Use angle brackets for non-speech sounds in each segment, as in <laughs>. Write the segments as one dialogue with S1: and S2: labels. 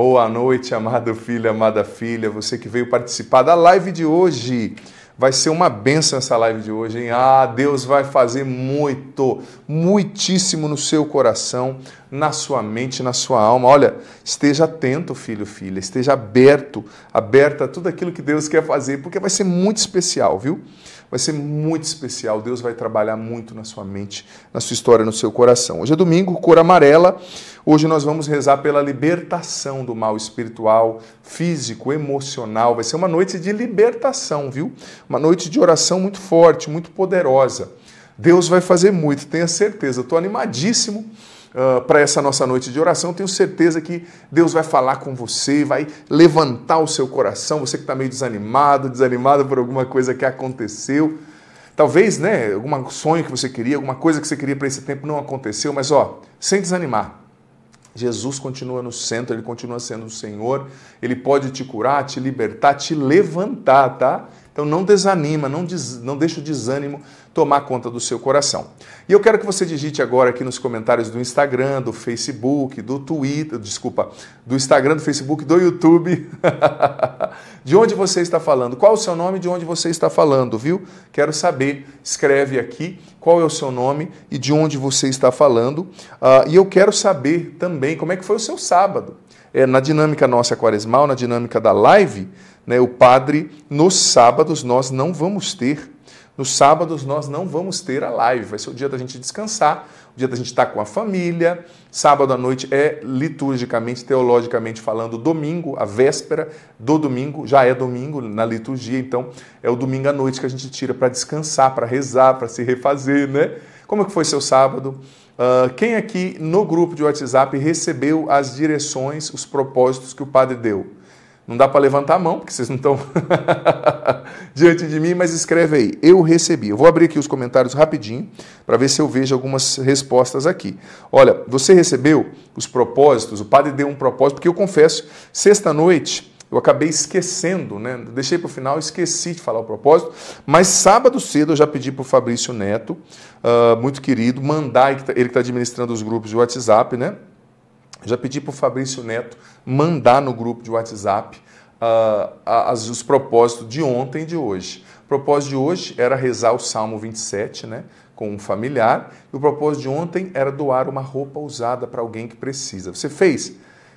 S1: Boa noite, amado filho, amada filha, você que veio participar da live de hoje. Vai ser uma benção essa live de hoje, hein? Ah, Deus vai fazer muito, muitíssimo no seu coração, na sua mente, na sua alma. Olha, esteja atento, filho, filha, esteja aberto, aberta a tudo aquilo que Deus quer fazer, porque vai ser muito especial, viu? Vai ser muito especial. Deus vai trabalhar muito na sua mente, na sua história, no seu coração. Hoje é domingo, cor amarela. Hoje nós vamos rezar pela libertação do mal espiritual, físico, emocional. Vai ser uma noite de libertação, viu? Uma noite de oração muito forte, muito poderosa. Deus vai fazer muito, tenha certeza. estou animadíssimo. Uh, ah, para essa nossa noite de oração. Tenho certeza que Deus vai falar com você, vai levantar o seu coração. Você que está meio desanimado, desanimado por alguma coisa que aconteceu. Talvez, né, algum sonho que você queria, alguma coisa que você queria para esse tempo não aconteceu, mas ó, sem desanimar. Jesus continua no centro, ele continua sendo o Senhor, ele pode te curar, te libertar, te levantar, tá? Então não desanima, não, des, não deixa o desânimo tomar conta do seu coração. E eu quero que você digite agora aqui nos comentários do Instagram, do Facebook, do Twitter, desculpa, do Instagram, do Facebook, do YouTube, <laughs> de onde você está falando, qual o seu nome, de onde você está falando, viu? Quero saber, escreve aqui qual é o seu nome e de onde você está falando. Uh, e eu quero saber também como é que foi o seu sábado. É, na dinâmica nossa quaresmal, na dinâmica da live, né, o padre, nos sábados nós não vamos ter. Nos sábados nós não vamos ter a live, vai ser o dia da gente descansar, o dia da gente estar tá com a família. Sábado à noite é liturgicamente, teologicamente falando, domingo, a véspera do domingo, já é domingo na liturgia, então é o domingo à noite que a gente tira para descansar, para rezar, para se refazer, né? Como é que foi seu sábado? Uh, quem aqui no grupo de WhatsApp recebeu as direções, os propósitos que o padre deu? Não dá para levantar a mão, porque vocês não estão <laughs> diante de mim, mas escreve aí. Eu recebi. Eu vou abrir aqui os comentários rapidinho para ver se eu vejo algumas respostas aqui. Olha, você recebeu os propósitos, o padre deu um propósito, porque eu confesso, sexta-noite eu acabei esquecendo, né? Deixei para o final, esqueci de falar o propósito, mas sábado cedo eu já pedi para o Fabrício Neto, uh, muito querido, mandar, ele que está administrando os grupos de WhatsApp, né? Já pedi para o Fabrício Neto mandar no grupo de WhatsApp uh, as, os propósitos de ontem e de hoje. O propósito de hoje era rezar o Salmo 27, né? Com um familiar. E o propósito de ontem era doar uma roupa usada para alguém que precisa. Você fez?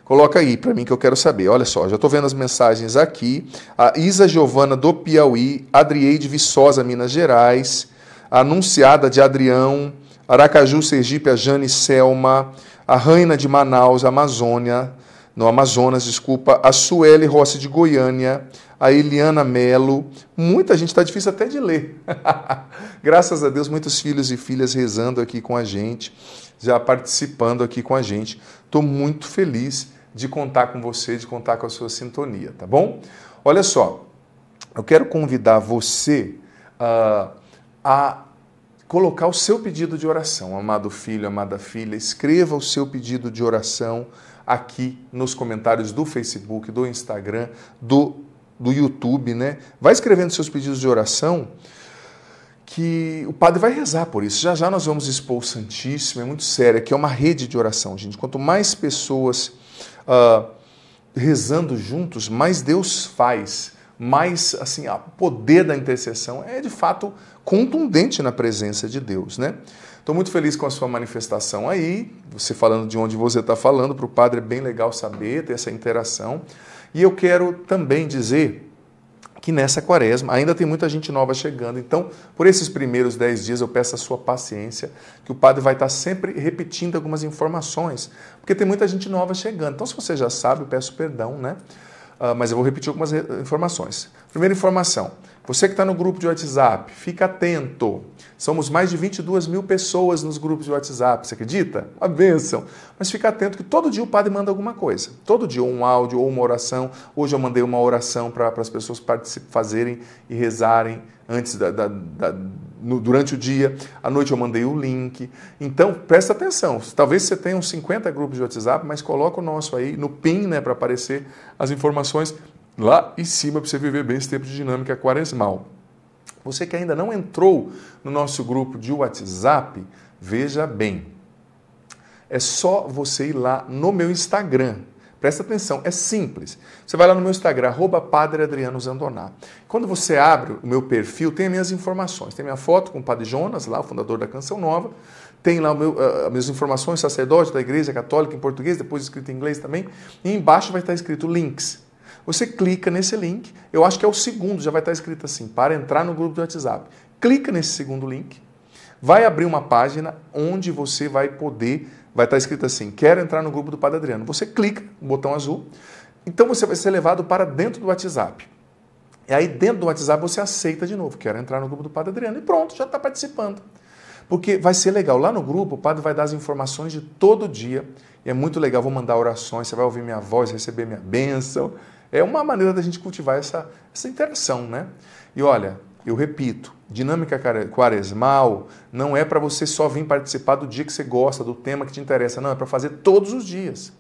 S1: Coloca aí para mim que eu quero saber. Olha só, já estou vendo as mensagens aqui. A Isa Giovana do Piauí, Adrieide Viçosa, Minas Gerais, a Anunciada de Adrião, Aracaju, Sergipe, a Jane Selma, a Raina de Manaus, Amazônia, no Amazonas, desculpa, a Sueli Rossi de Goiânia, a Eliana Melo, muita gente, está difícil até de ler. <laughs> Graças a Deus, muitos filhos e filhas rezando aqui com a gente, já participando aqui com a gente. Estou muito feliz de contar com você, de contar com a sua sintonia, tá bom? Olha só, eu quero convidar você uh, a colocar o seu pedido de oração. Amado filho, amada filha, escreva o seu pedido de oração aqui nos comentários do Facebook, do Instagram, do, do YouTube, né? Vai escrevendo seus pedidos de oração que o padre vai rezar por isso. Já já nós vamos expor o Santíssimo, é muito sério, Que é uma rede de oração, gente. Quanto mais pessoas uh, rezando juntos, mais Deus faz mas assim, o poder da intercessão é de fato contundente na presença de Deus, né? Estou muito feliz com a sua manifestação aí, você falando de onde você está falando, para o padre é bem legal saber, ter essa interação. E eu quero também dizer que nessa quaresma ainda tem muita gente nova chegando. Então, por esses primeiros dez dias, eu peço a sua paciência, que o padre vai estar tá sempre repetindo algumas informações, porque tem muita gente nova chegando. Então, se você já sabe, eu peço perdão, né? Ah, mas eu vou repetir algumas eh, informações. Primeira informação: você que está no grupo de WhatsApp, fica atento. Somos mais de 22 mil pessoas nos grupos de WhatsApp, você acredita? Uma bênção. Mas fica atento que todo dia o padre manda alguma coisa. Todo dia, um áudio ou uma oração. Hoje eu mandei uma oração para as pessoas fazerem e rezarem antes da, da, da no, durante o dia, à noite eu mandei o link. Então, presta atenção. Talvez você tenha uns 50 grupos de WhatsApp, mas coloca o nosso aí no PIN, né, para aparecer as informações lá em cima para você viver bem esse tempo de dinâmica quaresmal. Você que ainda não entrou no nosso grupo de WhatsApp, veja bem. É só você ir lá no meu Instagram, Presta atenção, é simples. Você vai lá no meu Instagram, @padre_adriano_zandoná. Padre Adriano Zandoná. Quando você abre o meu perfil, tem as minhas informações. Tem minha foto com o Padre Jonas, lá, o fundador da Canção Nova. Tem lá meu, uh, minhas informações, sacerdote da Igreja Católica em português, depois escrito em inglês também. E embaixo vai estar escrito links. Você clica nesse link, eu acho que é o segundo, já vai estar escrito assim, para entrar no grupo do WhatsApp. Clica nesse segundo link, vai abrir uma página onde você vai poder vai estar escrito assim: quero entrar no grupo do Padre Adriano. Você clica no botão azul, então você vai ser levado para dentro do WhatsApp. E aí, dentro do WhatsApp, você aceita de novo: quero entrar no grupo do Padre Adriano. E pronto, já está participando. Porque vai ser legal. Lá no grupo, o padre vai dar as informações de todo dia. E é muito legal. Vou mandar orações, você vai ouvir minha voz, receber minha bênção. É uma maneira da gente cultivar essa, essa interação, né? E olha, eu repito, dinâmica quaresmal não é para você só vir participar do dia que você gosta, do tema que te interessa, não, é para fazer todos os dias.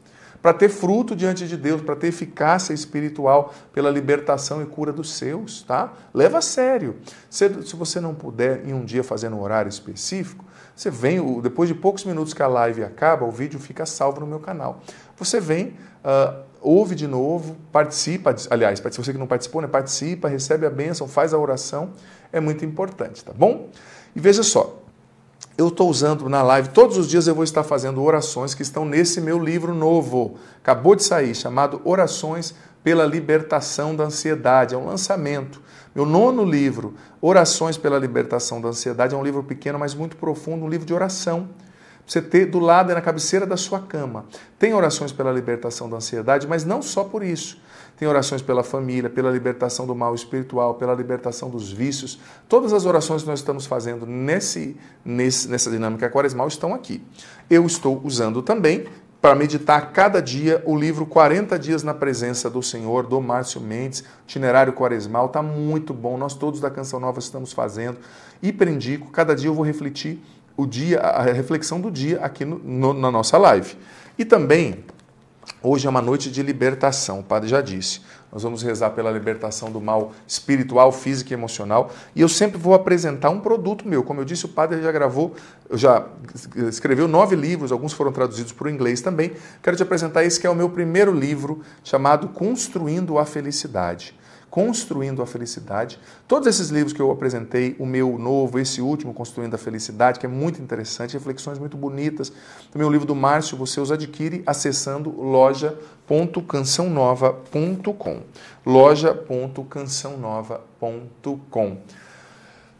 S1: Para ter fruto diante de Deus, para ter eficácia espiritual pela libertação e cura dos seus, tá? Leva a sério. Se, se você não puder em um dia fazer num horário específico, você vem, depois de poucos minutos que a live acaba, o vídeo fica salvo no meu canal. Você vem, uh, ouve de novo, participa, aliás, se você que não participou, né, participa, recebe a bênção, faz a oração, é muito importante, tá bom? E veja só, eu estou usando na live, todos os dias eu vou estar fazendo orações que estão nesse meu livro novo, acabou de sair, chamado Orações pela Libertação da Ansiedade, é um lançamento. Meu nono livro, Orações pela Libertação da Ansiedade, é um livro pequeno, mas muito profundo, um livro de oração você ter do lado e é na cabeceira da sua cama. Tem orações pela libertação da ansiedade, mas não só por isso. Tem orações pela família, pela libertação do mal espiritual, pela libertação dos vícios. Todas as orações que nós estamos fazendo nesse, nesse nessa dinâmica quaresmal estão aqui. Eu estou usando também para meditar cada dia o livro 40 Dias na Presença do Senhor, do Márcio Mendes, itinerário quaresmal, está muito bom. Nós todos da Canção Nova estamos fazendo. E indico, cada dia eu vou refletir o dia, a reflexão do dia aqui no, no, na nossa live. E também, hoje é uma noite de libertação, o padre já disse. Nós vamos rezar pela libertação do mal espiritual, físico e emocional. E eu sempre vou apresentar um produto meu. Como eu disse, o padre já gravou, já escreveu nove livros, alguns foram traduzidos para o inglês também. Quero te apresentar esse que é o meu primeiro livro, chamado Construindo a Felicidade. Construindo a Felicidade. Todos esses livros que eu apresentei, o meu novo, esse último, Construindo a Felicidade, que é muito interessante, reflexões muito bonitas. Também o livro do Márcio, você os adquire acessando loja.cançãonova.com. loja.cançãonova.com.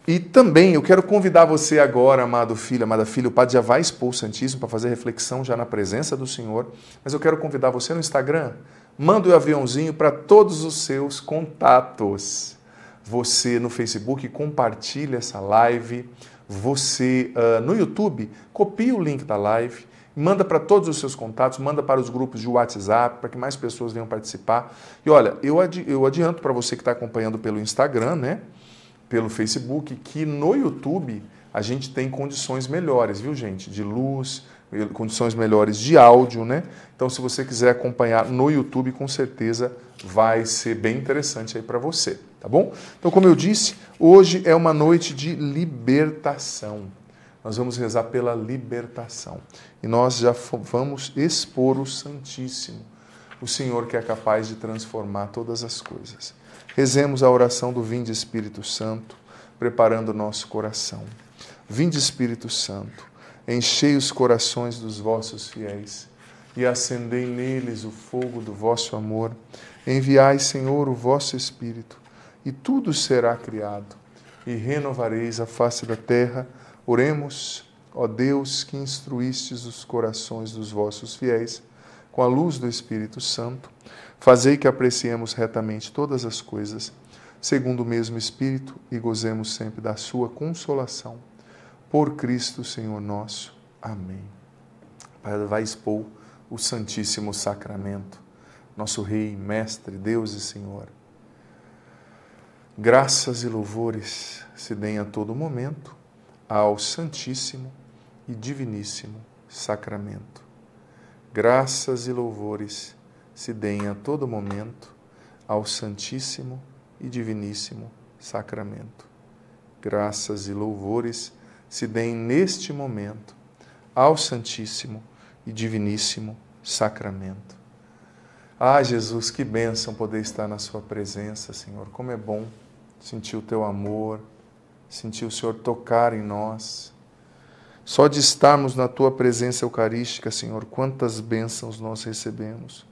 S1: E também eu quero convidar você agora, amado filho, amada filha, o Padre já vai expor o Santíssimo para fazer reflexão já na presença do Senhor, mas eu quero convidar você no Instagram manda o um aviãozinho para todos os seus contatos. Você no Facebook compartilha essa live. Você uh, no YouTube copia o link da live, manda para todos os seus contatos, manda para os grupos de WhatsApp, para que mais pessoas venham participar. E olha, eu, adi eu adianto para você que está acompanhando pelo Instagram, né? Pelo Facebook, que no YouTube a gente tem condições melhores, viu, gente? De luz, eh, condições melhores de áudio, né? Então, se você quiser acompanhar no YouTube, com certeza vai ser bem interessante aí para você, tá bom? Então, como eu disse, hoje é uma noite de libertação. Nós vamos rezar pela libertação. E nós já vamos expor o Santíssimo, o Senhor que é capaz de transformar todas as coisas. Rezemos a oração do Vinde Espírito Santo, preparando o nosso coração. Vinde Espírito Santo Enchei os corações dos vossos fiéis e acendei neles o fogo do vosso amor. Enviai, Senhor, o vosso Espírito, e tudo será criado, e renovareis a face da terra. Oremos, ó Deus, que instruístes os corações dos vossos fiéis com a luz do Espírito Santo. Fazei que apreciemos retamente todas as coisas, segundo o mesmo Espírito, e gozemos sempre da sua consolação por Cristo, Senhor nosso. Amém. Pai, vai expor o Santíssimo Sacramento, nosso Rei, Mestre, Deus e Senhor. Graças e louvores se deem a todo momento ao Santíssimo e Diviníssimo Sacramento. Graças e louvores se deem a todo momento ao Santíssimo e Diviníssimo Sacramento. Graças e louvores se deem neste momento ao Santíssimo e Diviníssimo Sacramento. Ah, Jesus, que bênção poder estar na Sua presença, Senhor. Como é bom sentir o Teu amor, sentir o Senhor tocar em nós. Só de estarmos na Tua presença eucarística, Senhor, quantas bênçãos nós recebemos.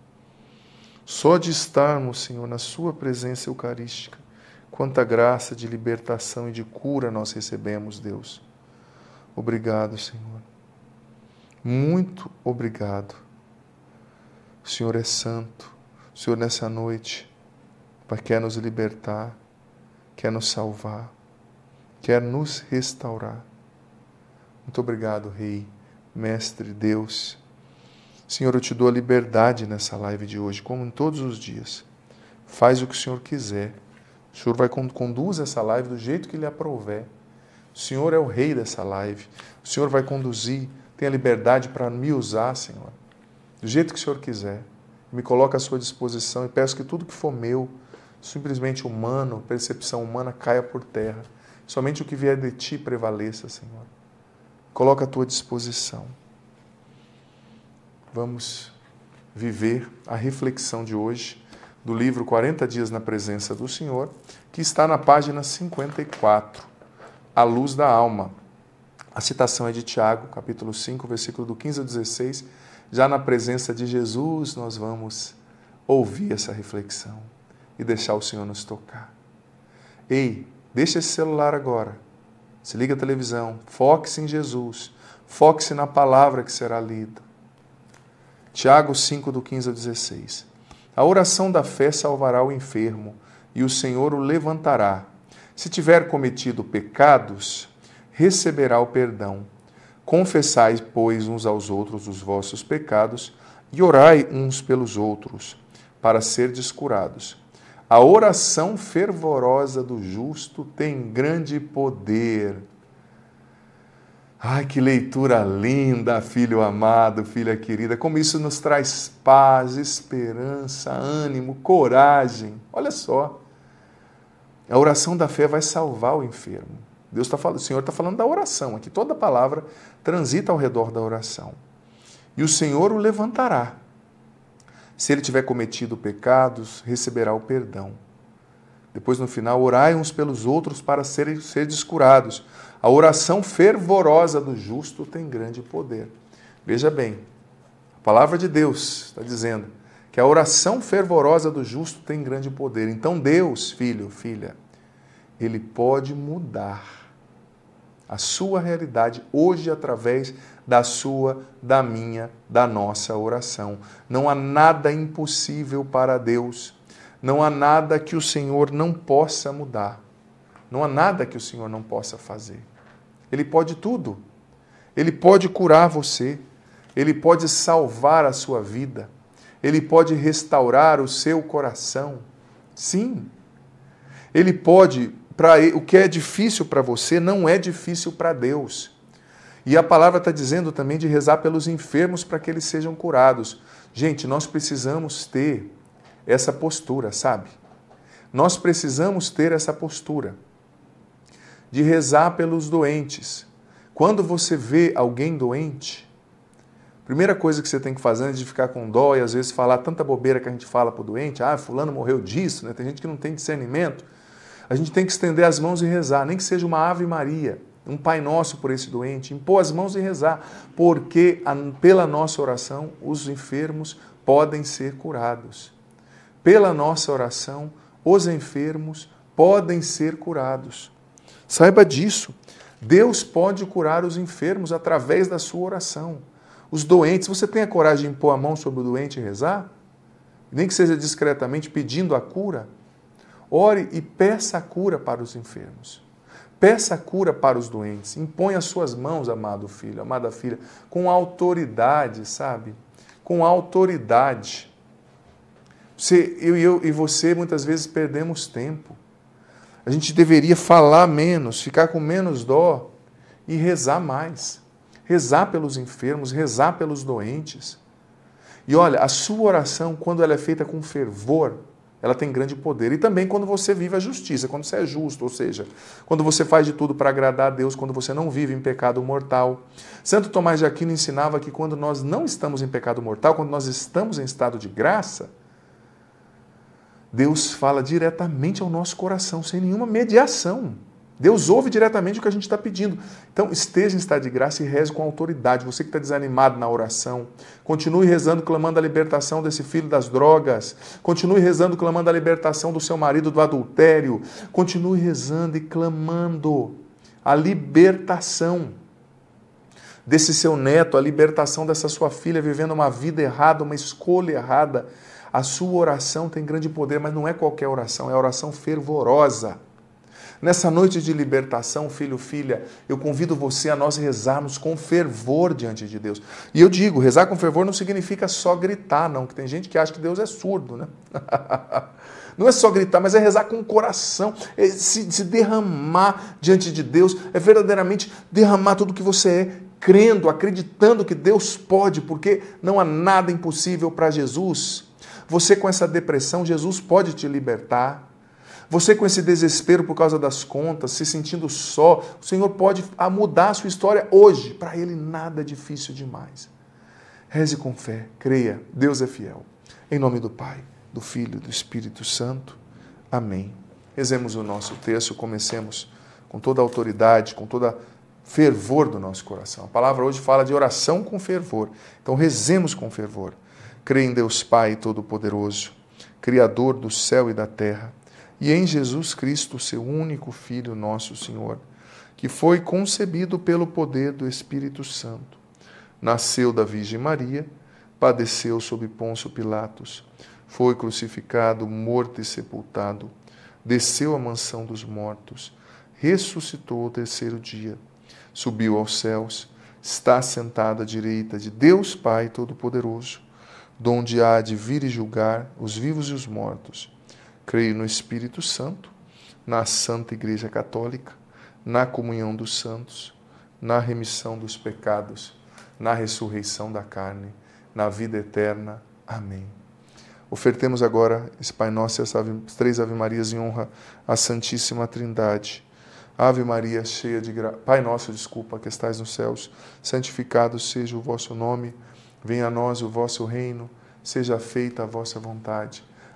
S1: Só de estarmos, Senhor, na Sua presença eucarística, quanta graça de libertação e de cura nós recebemos, Deus. Obrigado, Senhor. Muito obrigado. O Senhor é santo. O Senhor, nessa noite, Pai, quer nos libertar, quer nos salvar, quer nos restaurar. Muito obrigado, Rei, Mestre, Deus. Senhor, eu te dou a liberdade nessa live de hoje, como em todos os dias. Faz o que o Senhor quiser. O Senhor vai conduzir essa live do jeito que lhe aprouver. O Senhor é o rei dessa live. O Senhor vai conduzir. Tem a liberdade para me usar, Senhor. Do jeito que o Senhor quiser. Me coloca à sua disposição e peço que tudo que for meu, simplesmente humano, percepção humana, caia por terra. Somente o que vier de ti prevaleça, Senhor. Coloca à tua disposição. Vamos viver a reflexão de hoje do livro 40 Dias na Presença do Senhor, que está na página 54 a luz da alma. A citação é de Tiago, capítulo 5, versículo do 15 ao 16. Já na presença de Jesus, nós vamos ouvir essa reflexão e deixar o Senhor nos tocar. Ei, deixa esse celular agora. Se liga à televisão, foque-se em Jesus, foque-se na palavra que será lida. Tiago 5, do 15 ao 16. A oração da fé salvará o enfermo, e o Senhor o levantará. Se tiver cometido pecados, receberá o perdão. Confessai, pois, uns aos outros os vossos pecados e orai uns pelos outros, para serdes curados. A oração fervorosa do justo tem grande poder. Ai, que leitura linda, filho amado, filha querida. Como isso nos traz paz, esperança, ânimo, coragem. Olha só. A oração da fé vai salvar o enfermo. Deus está falando, o Senhor está falando da oração aqui. Toda palavra transita ao redor da oração. E o Senhor o levantará. Se ele tiver cometido pecados, receberá o perdão. Depois, no final, orai uns pelos outros para serem, ser curados. A oração fervorosa do justo tem grande poder. Veja bem, a palavra de Deus está dizendo que a oração fervorosa do justo tem grande poder. Então Deus, filho, filha, ele pode mudar a sua realidade hoje através da sua, da minha, da nossa oração. Não há nada impossível para Deus. Não há nada que o Senhor não possa mudar. Não há nada que o Senhor não possa fazer. Ele pode tudo. Ele pode curar você. Ele pode salvar a sua vida. Ele pode restaurar o seu coração. Sim. Ele pode, para o que é difícil para você não é difícil para Deus. E a palavra está dizendo também de rezar pelos enfermos para que eles sejam curados. Gente, nós precisamos ter essa postura, sabe? Nós precisamos ter essa postura de rezar pelos doentes. Quando você vê alguém doente, Primeira coisa que você tem que fazer antes de ficar com dó e às vezes falar tanta bobeira que a gente fala para o doente, ah, fulano morreu disso, né? tem gente que não tem discernimento, a gente tem que estender as mãos e rezar, nem que seja uma Ave Maria, um Pai Nosso por esse doente, impor as mãos e rezar, porque pela nossa oração os enfermos podem ser curados. Pela nossa oração, os enfermos podem ser curados. Saiba disso. Deus pode curar os enfermos através da sua oração. Os doentes, você tem a coragem de pôr a mão sobre o doente e rezar? Nem que seja discretamente pedindo a cura? Ore e peça a cura para os enfermos. Peça a cura para os doentes. Impõe as suas mãos, amado filho, amada filha, com autoridade, sabe? Com autoridade. Você, eu, eu e você muitas vezes perdemos tempo. A gente deveria falar menos, ficar com menos dó e rezar mais rezar pelos enfermos, rezar pelos doentes. E olha, a sua oração, quando ela é feita com fervor, ela tem grande poder. E também quando você vive a justiça, quando você é justo, ou seja, quando você faz de tudo para agradar a Deus, quando você não vive em pecado mortal. Santo Tomás de Aquino ensinava que quando nós não estamos em pecado mortal, quando nós estamos em estado de graça, Deus fala diretamente ao nosso coração, sem nenhuma mediação. Deus ouve diretamente o que a gente está pedindo. Então, esteja em estado de graça e reze com autoridade. Você que está desanimado na oração, continue rezando, clamando a libertação desse filho das drogas. Continue rezando, clamando a libertação do seu marido do adultério. Continue rezando e clamando a libertação desse seu neto, a libertação dessa sua filha vivendo uma vida errada, uma escolha errada. A sua oração tem grande poder, mas não é qualquer oração, é oração fervorosa Nessa noite de libertação, filho, filha, eu convido você a nós rezarmos com fervor diante de Deus. E eu digo, rezar com fervor não significa só gritar, não, que tem gente que acha que Deus é surdo, né? <laughs> Não é só gritar, mas é rezar com o coração, é se, se derramar diante de Deus, é verdadeiramente derramar tudo que você é, crendo, acreditando que Deus pode, porque não há nada impossível para Jesus. Você com essa depressão, Jesus pode te libertar. Você com esse desespero por causa das contas, se sentindo só, o Senhor pode ah, mudar a sua história hoje. Para Ele nada é difícil demais. Reze com fé, creia, Deus é fiel. Em nome do Pai, do Filho e do Espírito Santo. Amém. Rezemos o nosso texto, comecemos com toda a autoridade, com toda fervor do nosso coração. A palavra hoje fala de oração com fervor. Então rezemos com fervor. Creia em Deus Pai Todo-Poderoso, Criador do céu e da terra e em Jesus Cristo, seu único Filho, nosso Senhor, que foi concebido pelo poder do Espírito Santo. Nasceu da Virgem Maria, padeceu sob Pôncio Pilatos, foi crucificado, morto e sepultado, desceu à mansão dos mortos, ressuscitou ao terceiro dia, subiu aos céus, está sentado à direita de Deus Pai Todo-Poderoso, donde há de vir e julgar os vivos e os mortos Creio no Espírito Santo, na Santa Igreja Católica, na comunhão dos santos, na remissão dos pecados, na ressurreição da carne, na vida eterna. Amém. Ofertemos agora esse Pai Nosso e as três Ave Marias em honra à Santíssima Trindade. Ave Maria, cheia de graça. Pai nosso, desculpa, que estais nos céus, santificado seja o vosso nome, venha a nós o vosso reino, seja feita a vossa vontade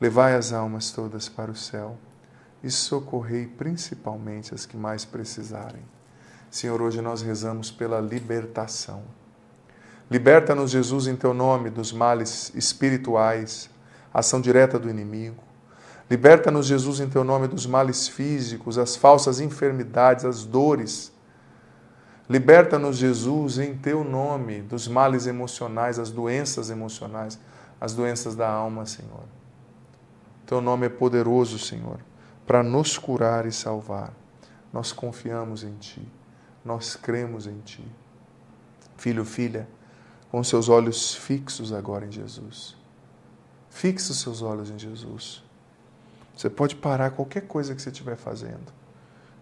S1: Levai as almas todas para o céu e socorrei principalmente as que mais precisarem. Senhor, hoje nós rezamos pela libertação. Liberta-nos, Jesus, em teu nome dos males espirituais, ação direta do inimigo. Liberta-nos, Jesus, em teu nome dos males físicos, as falsas enfermidades, as dores. Liberta-nos, Jesus, em teu nome dos males emocionais, as doenças emocionais, as doenças da alma, Senhor. Teu nome é poderoso, Senhor, para nos curar e salvar. Nós confiamos em Ti, nós cremos em Ti. Filho, filha, com seus olhos fixos agora em Jesus. Fixe os seus olhos em Jesus. Você pode parar qualquer coisa que você estiver fazendo.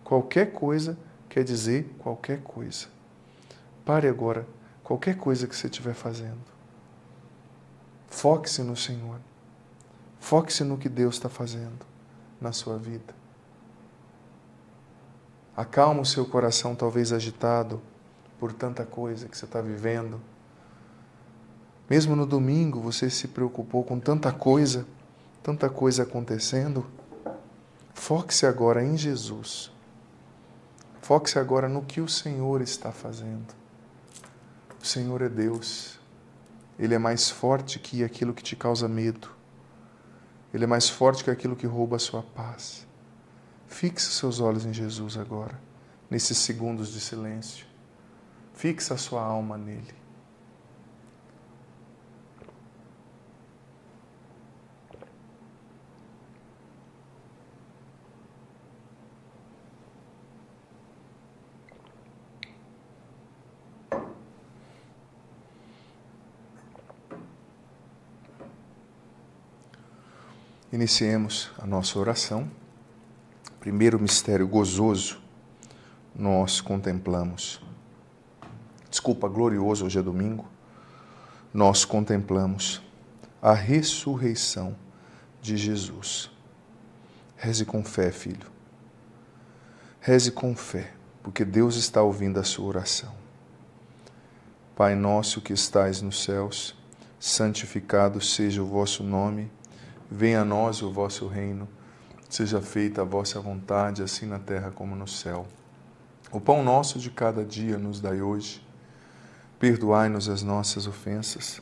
S1: Qualquer coisa quer dizer qualquer coisa. Pare agora qualquer coisa que você estiver fazendo. Foque-se no Senhor. Foque-se no que Deus está fazendo na sua vida. Acalma o seu coração, talvez agitado por tanta coisa que você está vivendo. Mesmo no domingo, você se preocupou com tanta coisa, tanta coisa acontecendo. Foque-se agora em Jesus. Foque-se agora no que o Senhor está fazendo. O Senhor é Deus. Ele é mais forte que aquilo que te causa medo. Ele é mais forte que aquilo que rouba a sua paz. Fixe seus olhos em Jesus agora, nesses segundos de silêncio. Fixa a sua alma nele. Iniciemos a nossa oração. Primeiro mistério gozoso, nós contemplamos. Desculpa, glorioso, hoje é domingo. Nós contemplamos a ressurreição de Jesus. Reze com fé, filho. Reze com fé, porque Deus está ouvindo a sua oração. Pai nosso que estais nos céus, santificado seja o vosso nome Venha a nós o vosso reino, seja feita a vossa vontade, assim na terra como no céu. O pão nosso de cada dia nos dai hoje. Perdoai-nos as nossas ofensas,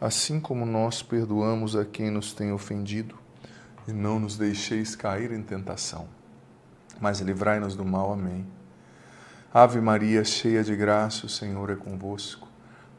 S1: assim como nós perdoamos a quem nos tem ofendido, e não nos deixeis cair em tentação, mas livrai-nos do mal. Amém. Ave Maria, cheia de graça, o Senhor é convosco.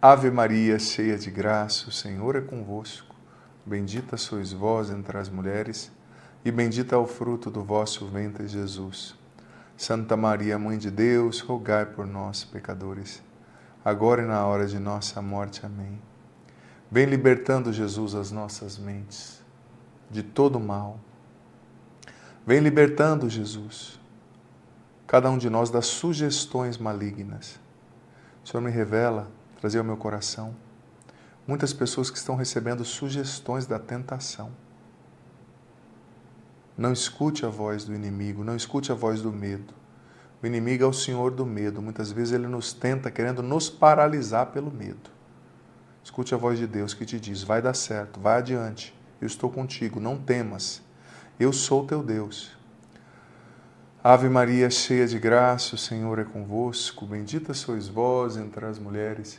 S1: Ave Maria, cheia de graça, o Senhor é convosco. Bendita sois vós entre as mulheres, e bendito é o fruto do vosso ventre, Jesus. Santa Maria, Mãe de Deus, rogai por nós, pecadores, agora e na hora de nossa morte. Amém. Vem libertando, Jesus, as nossas mentes de todo mal. Vem libertando, Jesus, cada um de nós das sugestões malignas. O Senhor me revela trazer ao meu coração. Muitas pessoas que estão recebendo sugestões da tentação. Não escute a voz do inimigo, não escute a voz do medo. O inimigo é o senhor do medo. Muitas vezes ele nos tenta querendo nos paralisar pelo medo. Escute a voz de Deus que te diz: vai dar certo, vai adiante, eu estou contigo, não temas, eu sou teu Deus. Ave Maria, cheia de graça, o Senhor é convosco, bendita sois vós entre as mulheres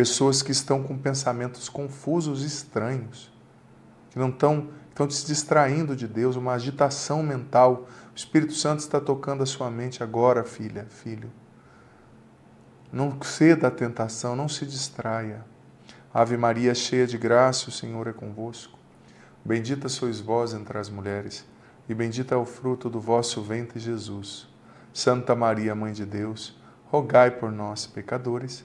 S1: pessoas que estão com pensamentos confusos e estranhos, que não estão, estão se distraindo de Deus, uma agitação mental. O Espírito Santo está tocando a sua mente agora, filha, filho. Não ceda à tentação, não se distraia. Ave Maria, cheia de graça, o Senhor é convosco. Bendita sois vós entre as mulheres, e bendito é o fruto do vosso ventre, Jesus. Santa Maria, Mãe de Deus, rogai por nós, pecadores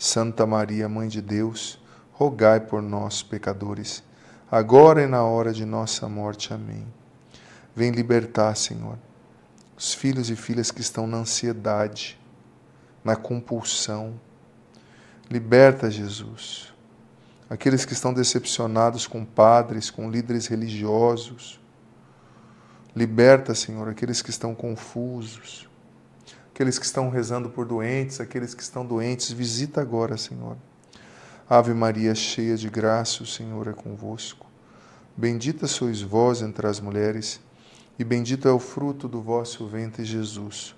S1: Santa Maria, Mãe de Deus, rogai por nós, pecadores, agora e na hora de nossa morte. Amém. Vem libertar, Senhor, os filhos e filhas que estão na ansiedade, na compulsão. Liberta, Jesus, aqueles que estão decepcionados com padres, com líderes religiosos. Liberta, Senhor, aqueles que estão confusos aqueles que estão rezando por doentes, aqueles que estão doentes, visita agora, Senhor. Ave Maria, cheia de graça, o Senhor é convosco. Bendita sois vós entre as mulheres, e bendito é o fruto do vosso ventre, Jesus.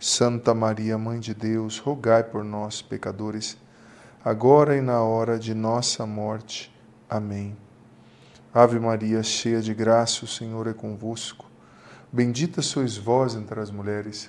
S1: Santa Maria, Mãe de Deus, rogai por nós, pecadores, agora e na hora de nossa morte. Amém. Ave Maria, cheia de graça, o Senhor é convosco. Bendita sois vós entre as mulheres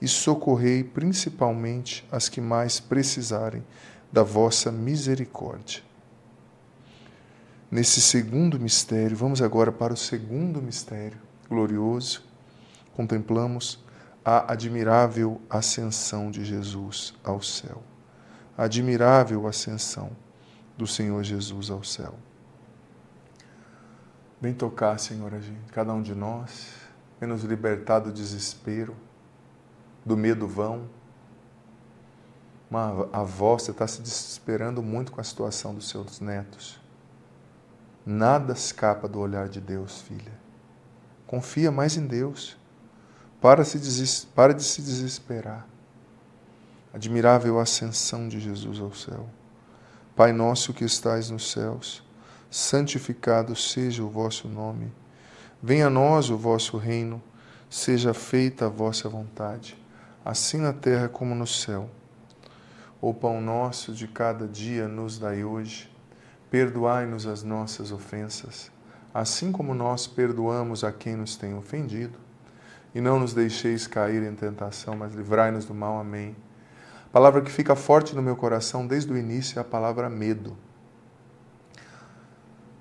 S1: e socorrei principalmente as que mais precisarem da vossa misericórdia. Nesse segundo mistério, vamos agora para o segundo mistério glorioso. Contemplamos a admirável ascensão de Jesus ao céu. A admirável ascensão do Senhor Jesus ao céu. Vem tocar, Senhor, a gente, cada um de nós, vem nos libertar do desespero do medo vão. Uma avó, você está se desesperando muito com a situação dos seus netos. Nada escapa do olhar de Deus, filha. Confia mais em Deus. Para, se para de se desesperar. Admirável ascensão de Jesus ao céu. Pai nosso que estais nos céus, santificado seja o vosso nome. Venha a nós o vosso reino, seja feita a vossa vontade assim na terra como no céu. O pão nosso de cada dia nos dai hoje. Perdoai-nos as nossas ofensas, assim como nós perdoamos a quem nos tem ofendido. E não nos deixeis cair em tentação, mas livrai-nos do mal. Amém. Palavra que fica forte no meu coração desde o início é a palavra medo.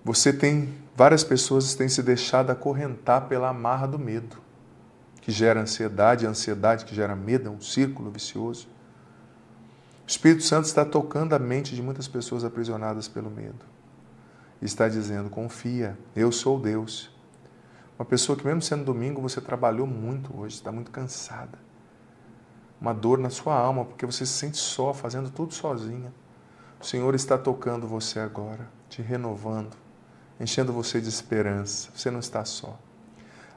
S1: Você tem, várias pessoas têm se deixado acorrentar pela amarra do medo que gera ansiedade, a ansiedade que gera medo, é um círculo vicioso. O Espírito Santo está tocando a mente de muitas pessoas aprisionadas pelo medo. Está dizendo: confia, eu sou Deus. Uma pessoa que, mesmo sendo domingo, você trabalhou muito hoje, está muito cansada. Uma dor na sua alma, porque você se sente só, fazendo tudo sozinha. O Senhor está tocando você agora, te renovando, enchendo você de esperança. Você não está só.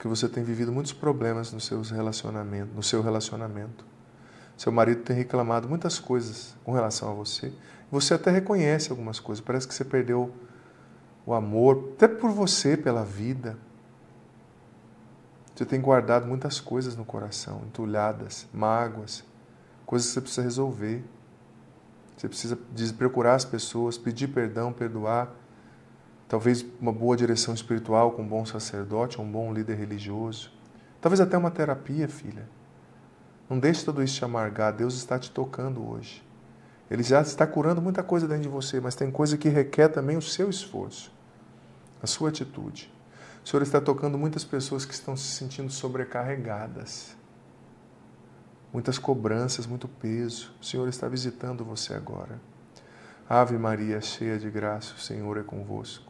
S1: que você tem vivido muitos problemas no, seus relacionamento, no seu relacionamento. Seu marido tem reclamado muitas coisas com relação a você. Você até reconhece algumas coisas. Parece que você perdeu o amor, até por você, pela vida. Você tem guardado muitas coisas no coração, entulhadas, mágoas, coisas que você precisa resolver. Você precisa procurar as pessoas, pedir perdão, perdoar, talvez uma boa direção espiritual com um bom sacerdote, um bom líder religioso, talvez até uma terapia, filha. Não deixe tudo isso te amargar, Deus está te tocando hoje. Ele já está curando muita coisa dentro de você, mas tem coisa que requer também o seu esforço, a sua atitude. O Senhor está tocando muitas pessoas que estão se sentindo sobrecarregadas. Muitas cobranças, muito peso. O Senhor está visitando você agora. Ave Maria, cheia de graça, o Senhor é convosco.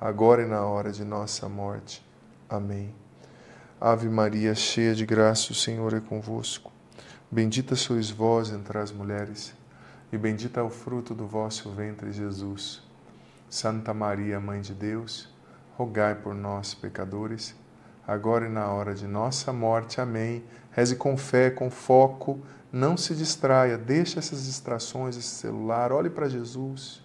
S1: agora e na hora de nossa morte. Amém. Ave Maria, cheia de graça, o Senhor é convosco. Bendita sois vós entre as mulheres, e bendito é o fruto do vosso ventre, Jesus. Santa Maria, Mãe de Deus, rogai por nós, pecadores, agora e na hora de nossa morte. Amém. Reze com fé, com foco, não se distraia, deixe essas distrações, esse celular, olhe para Jesus.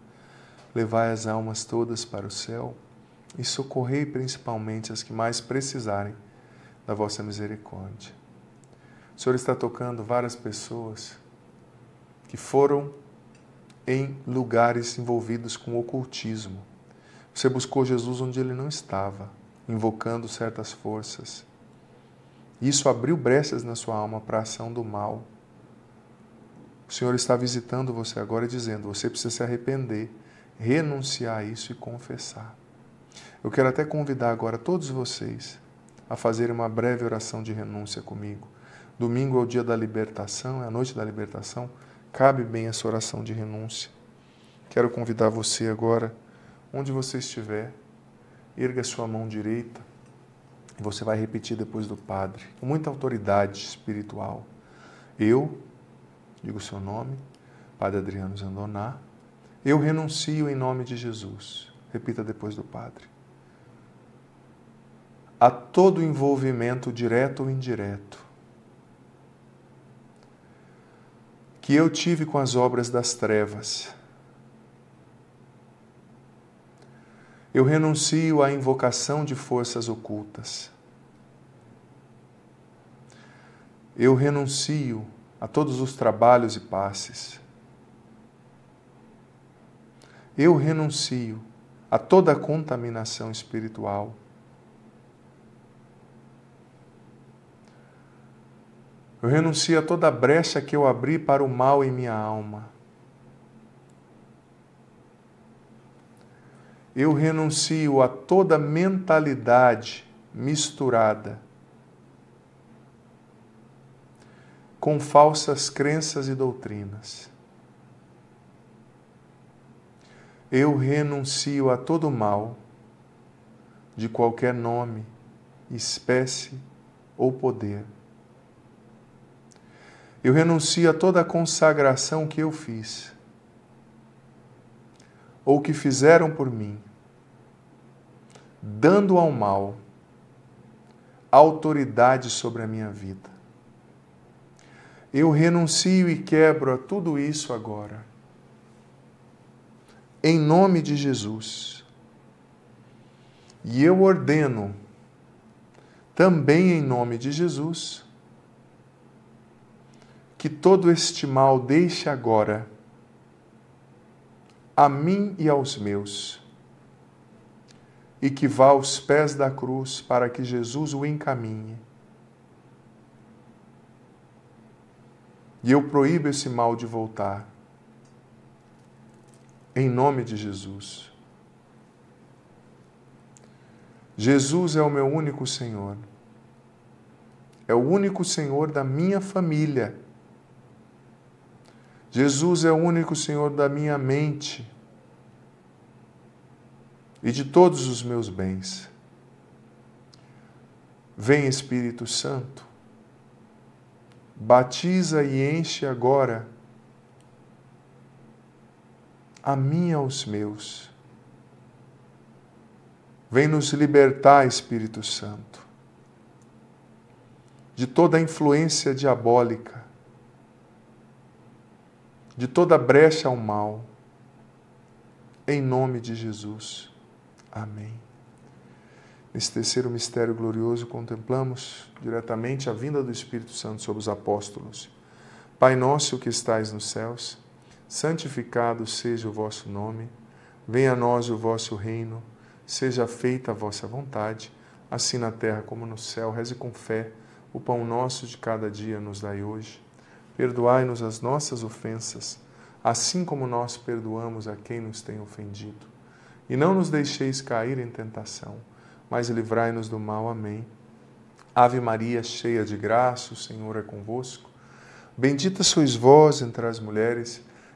S1: levai as almas todas para o céu e socorrei principalmente as que mais precisarem da vossa misericórdia. O Senhor está tocando várias pessoas que foram em lugares envolvidos com ocultismo. Você buscou Jesus onde ele não estava, invocando certas forças. Isso abriu brechas na sua alma para a ação do mal. O Senhor está visitando você agora e dizendo: você precisa se arrepender renunciar a isso e confessar. Eu quero até convidar agora todos vocês a fazerem uma breve oração de renúncia comigo. Domingo é o dia da libertação, é a noite da libertação, cabe bem essa oração de renúncia. Quero convidar você agora, onde você estiver, erga sua mão direita e você vai repetir depois do Padre, com muita autoridade espiritual. Eu, digo o seu nome, Padre Adriano Zandoná, eu renuncio em nome de Jesus. Repita depois do Padre. A todo envolvimento, direto ou indireto, que eu tive com as obras das trevas. Eu renuncio à invocação de forças ocultas. Eu renuncio a todos os trabalhos e passes. Eu renuncio a toda a contaminação espiritual. Eu renuncio a toda a brecha que eu abri para o mal em minha alma. Eu renuncio a toda mentalidade misturada com falsas crenças e doutrinas. Eu renuncio a todo mal, de qualquer nome, espécie ou poder. Eu renuncio a toda a consagração que eu fiz ou que fizeram por mim, dando ao mal autoridade sobre a minha vida. Eu renuncio e quebro a tudo isso agora em nome de Jesus. E eu ordeno, também em nome de Jesus, que todo este mal deixe agora a mim e aos meus, e que vá aos pés da cruz para que Jesus o encaminhe. E eu proíbo esse mal de voltar em nome de Jesus. Jesus é o meu único Senhor. É o único Senhor da minha família. Jesus é o único Senhor da minha mente e de todos os meus bens. Vem Espírito Santo, batiza e enche agora a mim aos meus. Vem nos libertar, Espírito Santo, de toda a influência diabólica, de toda brecha ao mal, em nome de Jesus. Amém. Neste terceiro mistério glorioso, contemplamos diretamente a vinda do Espírito Santo sobre os apóstolos. Pai nosso que estais nos céus, santificado seja o vosso nome, venha a nós o vosso reino, seja feita a vossa vontade, assim na terra como no céu. Reze com fé, o pão nosso de cada dia nos dai hoje. Perdoai-nos as nossas ofensas, assim como nós perdoamos a quem nos tem ofendido. E não nos deixeis cair em tentação, mas livrai-nos do mal. Amém. Ave Maria, cheia de graça, o Senhor é convosco. Bendita sois vós entre as mulheres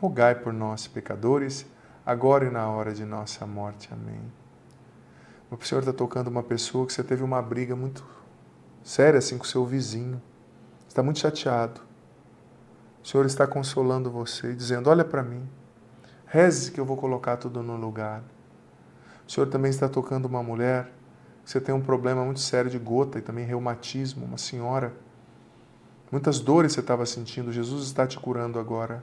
S1: rogai por nós, pecadores, agora e na hora de nossa morte. Amém. O Senhor está tocando uma pessoa que você teve uma briga muito séria assim com seu vizinho. Está muito chateado. O Senhor está consolando você, dizendo: Olha para mim, reze que eu vou colocar tudo no lugar. O Senhor também está tocando uma mulher que você tem um problema muito sério de gota e também reumatismo, uma senhora. Muitas dores você estava sentindo, Jesus está te curando agora.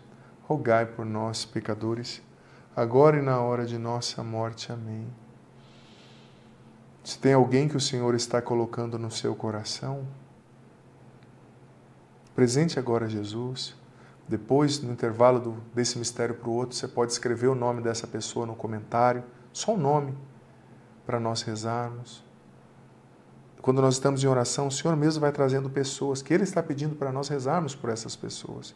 S1: rogai por nós, pecadores, agora e na hora de nossa morte. Amém. Se tem alguém que o Senhor está colocando no seu coração, presente agora Jesus. Depois, no intervalo do, desse mistério para o outro, você pode escrever o nome dessa pessoa no comentário, só o nome, para nós rezarmos. Quando nós estamos em oração, o Senhor mesmo vai trazendo pessoas que Ele está pedindo para nós rezarmos por essas pessoas.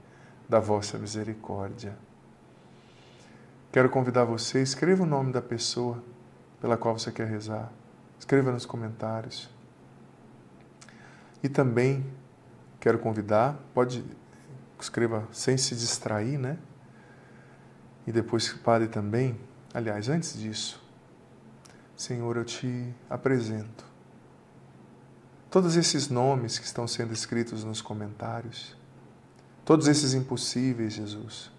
S1: da vossa misericórdia. Quero convidar você, escreva o nome da pessoa pela qual você quer rezar. Escreva nos comentários. E também quero convidar, pode escreva sem se distrair, né? E depois que pare também, aliás, antes disso, Senhor, eu te apresento todos esses nomes que estão sendo escritos nos comentários Todos esses impossíveis, Jesus.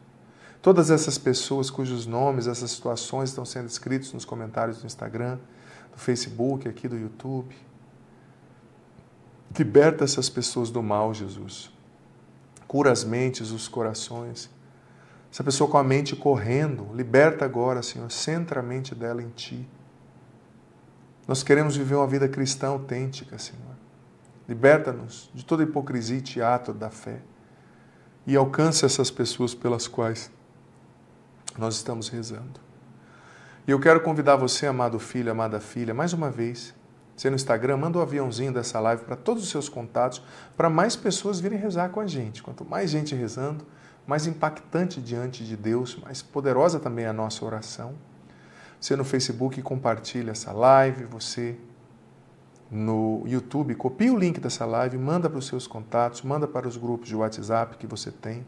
S1: Todas essas pessoas cujos nomes, essas situações estão sendo escritos nos comentários do Instagram, do Facebook, aqui do YouTube. Liberta essas pessoas do mal, Jesus. Cura as mentes, os corações. Essa pessoa com a mente correndo, liberta agora, Senhor. Centra a mente dela em Ti. Nós queremos viver uma vida cristã autêntica, Senhor. Liberta-nos de toda hipocrisia e teatro da fé e alcance essas pessoas pelas quais nós estamos rezando. E eu quero convidar você, amado filho, amada filha, mais uma vez, você no Instagram, manda o um aviãozinho dessa live para todos os seus contatos, para mais pessoas virem rezar com a gente. Quanto mais gente rezando, mais impactante diante de Deus, mais poderosa também é a nossa oração. Você no Facebook compartilha essa live, você no YouTube, copia o link dessa live, manda para os seus contatos, manda para os grupos de WhatsApp que você tem,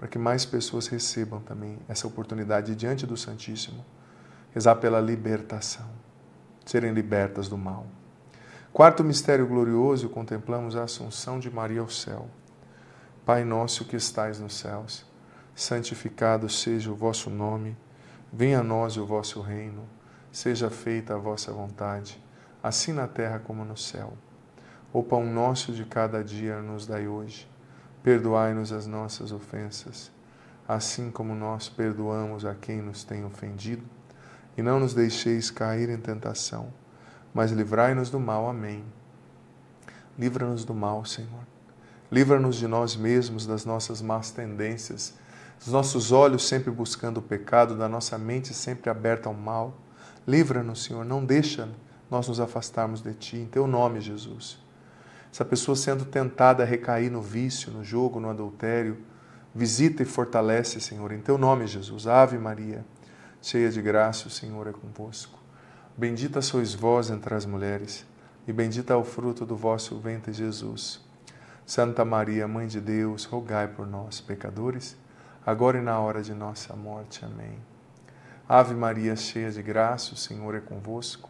S1: para que mais pessoas recebam também essa oportunidade diante do Santíssimo, rezar pela libertação, serem libertas do mal. Quarto mistério glorioso, contemplamos a assunção de Maria ao céu. Pai nosso que estais nos céus, santificado seja o vosso nome, venha a nós o vosso reino, seja feita a vossa vontade assim na terra como no céu. O pão nosso de cada dia nos dai hoje. Perdoai-nos as nossas ofensas, assim como nós perdoamos a quem nos tem ofendido, e não nos deixeis cair em tentação, mas livrai-nos do mal. Amém. Livra-nos do mal, Senhor. Livra-nos de nós mesmos, das nossas más tendências, dos nossos olhos sempre buscando o pecado, da nossa mente sempre aberta ao mal. Livra-nos, Senhor, não deixa-nos nós nos afastarmos de Ti, em Teu nome, Jesus. Essa pessoa sendo tentada a recair no vício, no jogo, no adultério, visita e fortalece, Senhor, em Teu nome, Jesus. Ave Maria, cheia de graça, o Senhor é convosco. Bendita sois vós entre as mulheres, e bendita é o fruto do vosso ventre, Jesus. Santa Maria, Mãe de Deus, rogai por nós, pecadores, agora e na hora de nossa morte. Amém. Ave Maria, cheia de graça, o Senhor é convosco.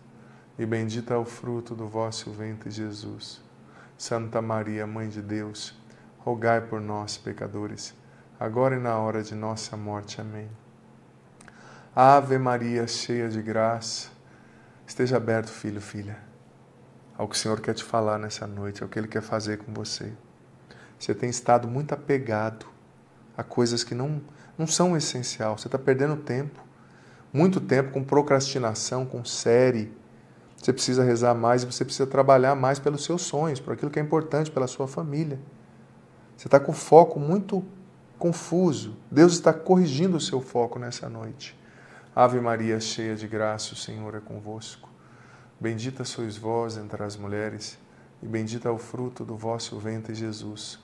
S1: e bendito é o fruto do vosso ventre, Jesus. Santa Maria, Mãe de Deus, rogai por nós, pecadores, agora e na hora de nossa morte. Amém. Ave Maria, cheia de graça, esteja aberto, filho, filha, ao que o Senhor quer te falar nessa noite, ao que Ele quer fazer com você. Você tem estado muito apegado a coisas que não, não são essencial. Você está perdendo tempo, muito tempo com procrastinação, com série, você precisa rezar mais e você precisa trabalhar mais pelos seus sonhos, por aquilo que é importante, pela sua família. Você está com foco muito confuso. Deus está corrigindo o seu foco nessa noite. Ave Maria, cheia de graça, o Senhor é convosco. Bendita sois vós entre as mulheres, e bendito é o fruto do vosso ventre, Jesus.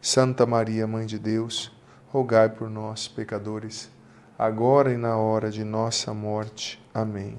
S1: Santa Maria, Mãe de Deus, rogai por nós, pecadores, agora e na hora de nossa morte. Amém.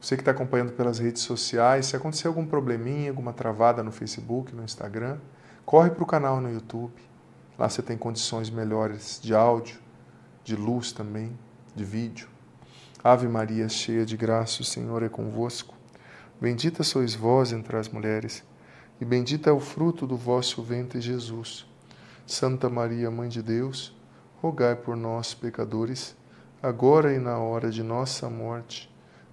S1: Você que está acompanhando pelas redes sociais, se acontecer algum probleminha, alguma travada no Facebook, no Instagram, corre para o canal no YouTube. Lá você tem condições melhores de áudio, de luz também, de vídeo. Ave Maria, cheia de graça, o Senhor é convosco. Bendita sois vós entre as mulheres, e bendita é o fruto do vosso ventre, Jesus. Santa Maria, Mãe de Deus, rogai por nós, pecadores, agora e na hora de nossa morte.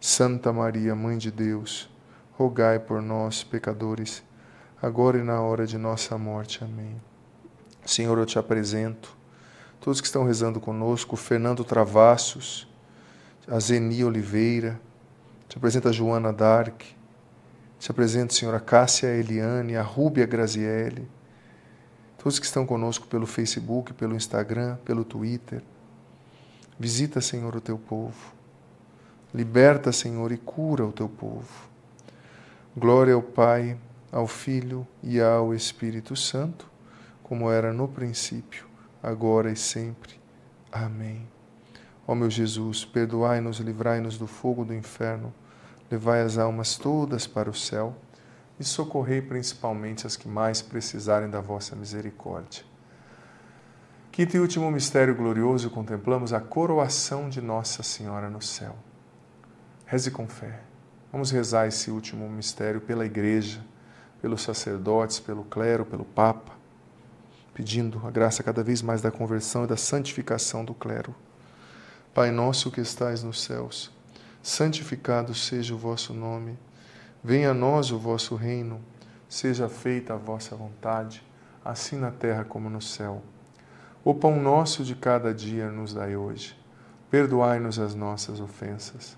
S1: Santa Maria, Mãe de Deus, rogai por nós, pecadores, agora e na hora de nossa morte. Amém. Senhor, eu te apresento todos que estão rezando conosco, Fernando Travassos, Azeni Zeni Oliveira, te apresento a Joana Dark, te apresento, Senhor, a Cássia Eliane, a Rúbia Graziele, todos que estão conosco pelo Facebook, pelo Instagram, pelo Twitter. Visita, Senhor, o teu povo Liberta, Senhor, e cura o teu povo. Glória ao Pai, ao Filho e ao Espírito Santo, como era no princípio, agora e sempre. Amém. Ó meu Jesus, perdoai-nos, livrai-nos do fogo do inferno, levai as almas todas para o céu e socorrei principalmente as que mais precisarem da vossa misericórdia. Quinto e último mistério glorioso, contemplamos a coroação de Nossa Senhora no céu. Reze com fé. Vamos rezar esse último mistério pela igreja, pelos sacerdotes, pelo clero, pelo papa, pedindo a graça cada vez mais da conversão e da santificação do clero. Pai nosso que estais nos céus, santificado seja o vosso nome. Venha a nós o vosso reino, seja feita a vossa vontade, assim na terra como no céu. O pão nosso de cada dia nos dai hoje. Perdoai-nos as nossas ofensas,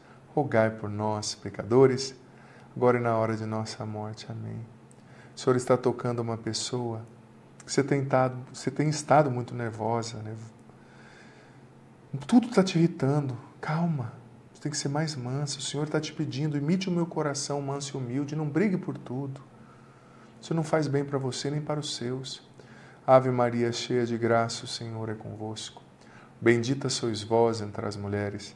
S1: rogai por nós, pecadores, agora e na hora de nossa morte. Amém. O Senhor está tocando uma pessoa que você tem, tado, você tem estado muito nervosa, né? tudo está te irritando. Calma, você tem que ser mais manso. O Senhor está te pedindo, imite o meu coração manso e humilde, não brigue por tudo. Isso não faz bem para você nem para os seus. Ave Maria, cheia de graça, o Senhor é convosco. Bendita sois vós entre as mulheres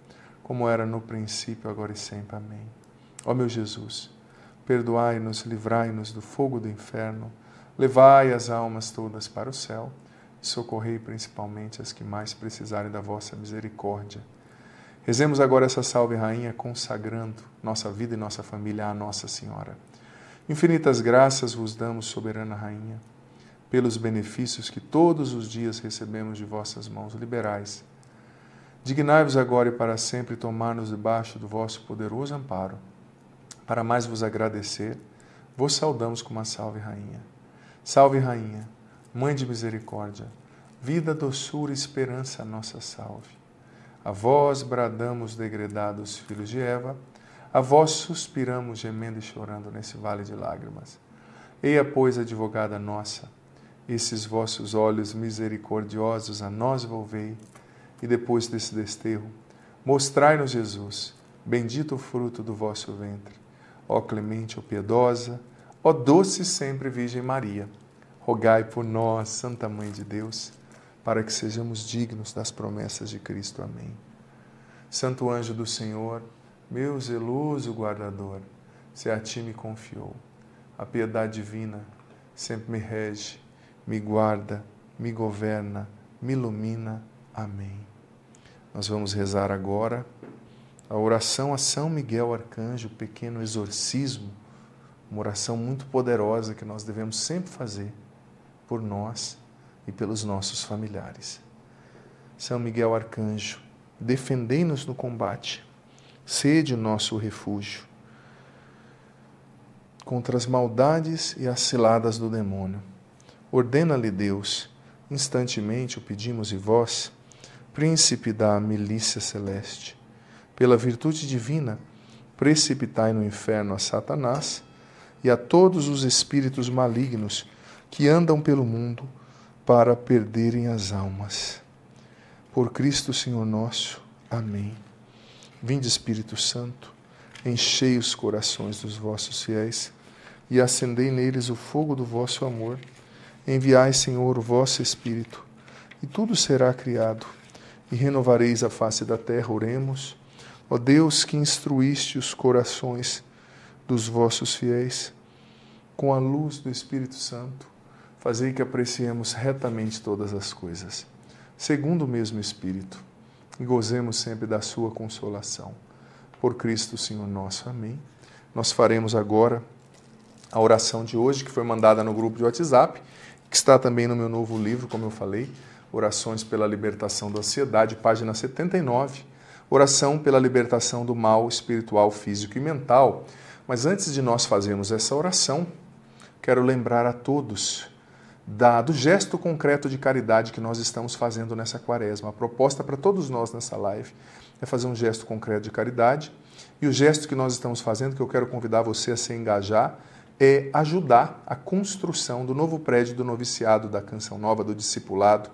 S1: como era no princípio, agora e sempre. Amém. Ó meu Jesus, perdoai-nos, livrai-nos do fogo do inferno, levai as almas todas para o céu e socorrei principalmente as que mais precisarem da vossa misericórdia. Rezemos agora essa Salve Rainha, consagrando nossa vida e nossa família à Nossa Senhora. Infinitas graças vos damos, soberana Rainha, pelos benefícios que todos os dias recebemos de vossas mãos liberais Dignai-vos agora e para sempre tomar-nos debaixo do vosso poderoso amparo. Para mais vos agradecer, vos saudamos com uma salve, Rainha. Salve, Rainha, Mãe de Misericórdia, vida, doçura e esperança, nossa salve. A vós bradamos, degredados filhos de Eva, a vós suspiramos, gemendo e chorando nesse vale de lágrimas. Eia, pois, advogada nossa, esses vossos olhos misericordiosos a nós volvei e depois desse desterro. Mostrai-nos Jesus, bendito o fruto do vosso ventre. Ó clemente, ó piedosa, ó doce sempre Virgem Maria, rogai por nós, Santa Mãe de Deus, para que sejamos dignos das promessas de Cristo. Amém. Santo anjo do Senhor, meu zeloso guardador, se a ti me confiou, a piedade divina sempre me rege, me guarda, me governa, me ilumina. Amém. Nós vamos rezar agora a oração a São Miguel Arcanjo, o pequeno exorcismo, uma oração muito poderosa que nós devemos sempre fazer por nós e pelos nossos familiares. São Miguel Arcanjo, defendei-nos no combate, sede nosso refúgio contra as maldades e as ciladas do demônio. Ordena-lhe Deus, instantemente o pedimos e vós, príncipe da milícia celeste. Pela virtude divina, precipitai no inferno a Satanás e a todos os espíritos malignos que andam pelo mundo para perderem as almas. Por Cristo Senhor nosso. Amém. Vinde, Espírito Santo, enchei os corações dos vossos fiéis e acendei neles o fogo do vosso amor. Enviai, Senhor, o vosso Espírito, e tudo será criado e renovareis a face da terra, oremos. Ó Deus que instruíste os corações dos vossos fiéis, com a luz do Espírito Santo, fazei que apreciemos retamente todas as coisas, segundo o mesmo Espírito, e gozemos sempre da sua consolação. Por Cristo, Senhor nosso. Amém. Nós faremos agora a oração de hoje, que foi mandada no grupo de WhatsApp, que está também no meu novo livro, como eu falei. Orações pela Libertação da Ansiedade, página 79. Oração pela Libertação do Mal Espiritual, Físico e Mental. Mas antes de nós fazermos essa oração, quero lembrar a todos da, do gesto concreto de caridade que nós estamos fazendo nessa quaresma. A proposta para todos nós nessa live é fazer um gesto concreto de caridade. E o gesto que nós estamos fazendo, que eu quero convidar você a se engajar, é ajudar a construção do novo prédio do noviciado, da Canção Nova, do discipulado,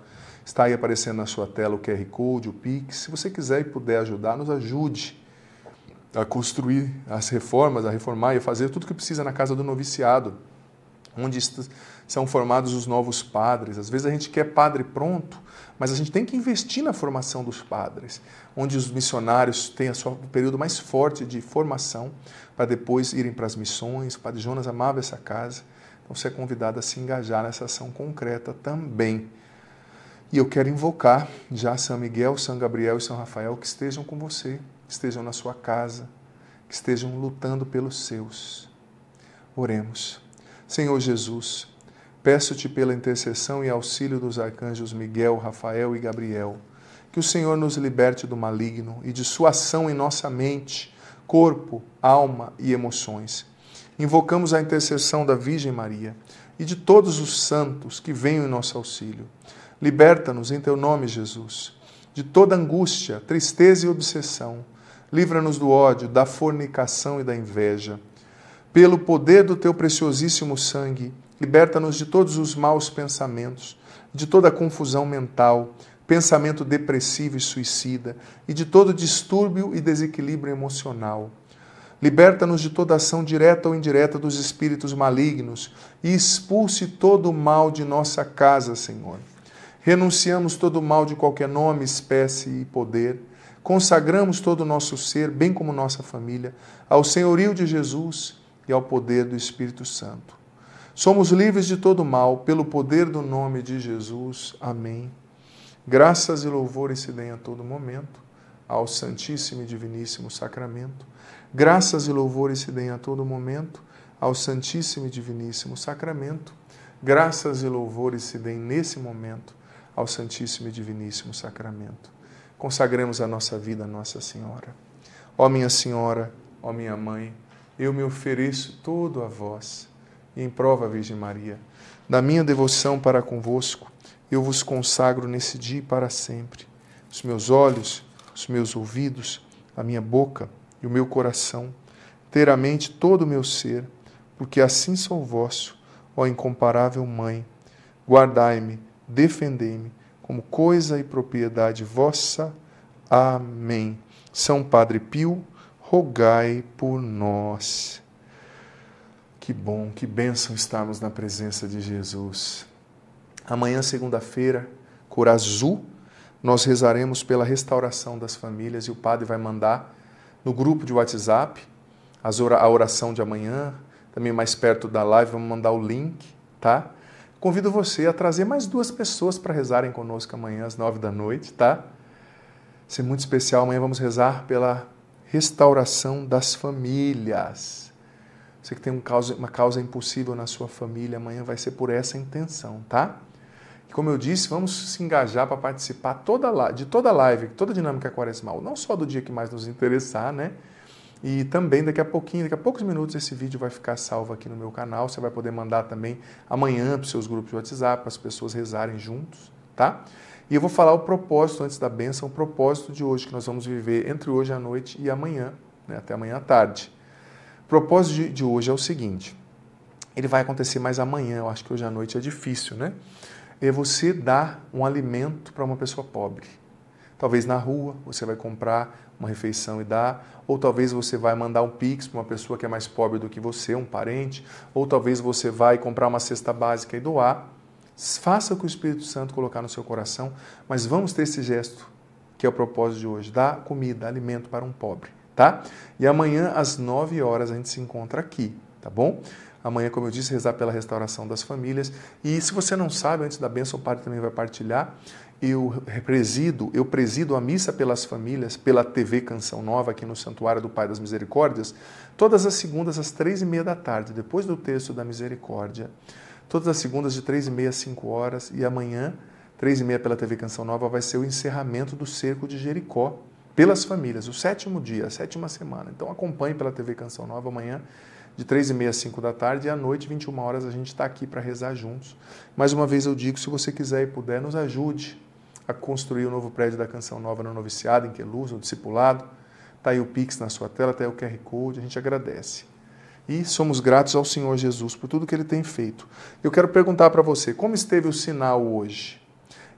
S1: Está aí aparecendo na sua tela o QR Code, o Pix. Se você quiser e puder ajudar, nos ajude a construir as reformas, a reformar e a fazer tudo o que precisa na casa do noviciado, onde são formados os novos padres. Às vezes a gente quer padre pronto, mas a gente tem que investir na formação dos padres, onde os missionários têm o um período mais forte de formação para depois irem para as missões. O padre Jonas amava essa casa, então você é convidado a se engajar nessa ação concreta também. E eu quero invocar já São Miguel, São Gabriel e São Rafael que estejam com você, que estejam na sua casa, que estejam lutando pelos seus. Oremos. Senhor Jesus, peço-te pela intercessão e auxílio dos arcanjos Miguel, Rafael e Gabriel, que o Senhor nos liberte do maligno e de sua ação em nossa mente, corpo, alma e emoções. Invocamos a intercessão da Virgem Maria e de todos os santos que venham em nosso auxílio Liberta-nos em teu nome, Jesus, de toda angústia, tristeza e obsessão. Livra-nos do ódio, da fornicação e da inveja. Pelo poder do teu preciosíssimo sangue, liberta-nos de todos os maus pensamentos, de toda confusão mental, pensamento depressivo e suicida e de todo distúrbio e desequilíbrio emocional. Liberta-nos de toda ação direta ou indireta dos espíritos malignos e expulse todo o mal de nossa casa, Senhor. Renunciamos todo mal de qualquer nome, espécie e poder. Consagramos todo o nosso ser, bem como nossa família, ao senhorio de Jesus e ao poder do Espírito Santo. Somos livres de todo mal pelo poder do nome de Jesus. Amém. Graças e louvores se deem a todo momento ao Santíssimo e Diviníssimo Sacramento. Graças e louvores se deem a todo momento ao Santíssimo e Diviníssimo Sacramento. Graças e louvores se deem nesse momento ao Santíssimo e Diviníssimo Sacramento. Consagremos a nossa vida à Nossa Senhora. Ó minha Senhora, ó minha Mãe, eu me ofereço todo a vós. E em prova, Virgem Maria, da minha devoção para convosco, eu vos consagro nesse dia e para sempre os meus olhos, os meus ouvidos, a minha boca e o meu coração, inteiramente todo o meu ser, porque assim sou vosso, ó incomparável Mãe. Guardai-me defendei-me como coisa e propriedade vossa. Amém. São Padre Pio, rogai por nós. Que bom, que bênção estarmos na presença de Jesus. Amanhã, segunda-feira, cor azul, nós rezaremos pela restauração das famílias e o Padre vai mandar no grupo de WhatsApp a oração de amanhã, também mais perto da live, vamos mandar o link, tá? Convido você a trazer mais duas pessoas para rezarem conosco amanhã às nove da noite, tá? Isso é muito especial. Amanhã vamos rezar pela restauração das famílias. Você que tem um causa, uma causa impossível na sua família, amanhã vai ser por essa intenção, tá? E como eu disse, vamos se engajar para participar toda, de toda a live, toda a dinâmica quaresmal, não só do dia que mais nos interessar, né? E também daqui a pouquinho, daqui a poucos minutos, esse vídeo vai ficar salvo aqui no meu canal. Você vai poder mandar também amanhã para os seus grupos de WhatsApp, para as pessoas rezarem juntos, tá? E eu vou falar o propósito antes da bênção, o propósito de hoje que nós vamos viver entre hoje à noite e amanhã, né, até amanhã à tarde. O propósito de, de hoje é o seguinte: ele vai acontecer mais amanhã, eu acho que hoje à noite é difícil, né? É você dar um alimento para uma pessoa pobre. Talvez na rua você vai comprar uma refeição e dar, ou talvez você vai mandar um pix para uma pessoa que é mais pobre do que você, um parente, ou talvez você vai comprar uma cesta básica e doar. Faça o que o Espírito Santo colocar no seu coração, mas vamos ter esse gesto, que é o propósito de hoje, dar comida, alimento para um pobre, tá? E amanhã às 9 horas a gente se encontra aqui, tá bom? Amanhã, como eu disse, rezar pela restauração das famílias. E se você não sabe, antes da benção, o padre também vai partilhar eu presido, eu presido a missa pelas famílias, pela TV Canção Nova, aqui no Santuário do Pai das Misericórdias, todas as segundas às três e meia da tarde, depois do texto da Misericórdia. Todas as segundas de três e meia às cinco horas, e amanhã, três e meia pela TV Canção Nova, vai ser o encerramento do Cerco de Jericó, pelas famílias, o sétimo dia, a sétima semana. Então acompanhe pela TV Canção Nova amanhã, de três e meia às cinco da tarde e à noite, 21 horas, a gente está aqui para rezar juntos. Mais uma vez eu digo, se você quiser e puder, nos ajude a construir o novo prédio da Canção Nova no Noviciado, em Queluz, no Discipulado. Está aí o Pix na sua tela, está aí o QR Code, a gente agradece. E somos gratos ao Senhor Jesus por tudo que ele tem feito. Eu quero perguntar para você, como esteve o sinal hoje?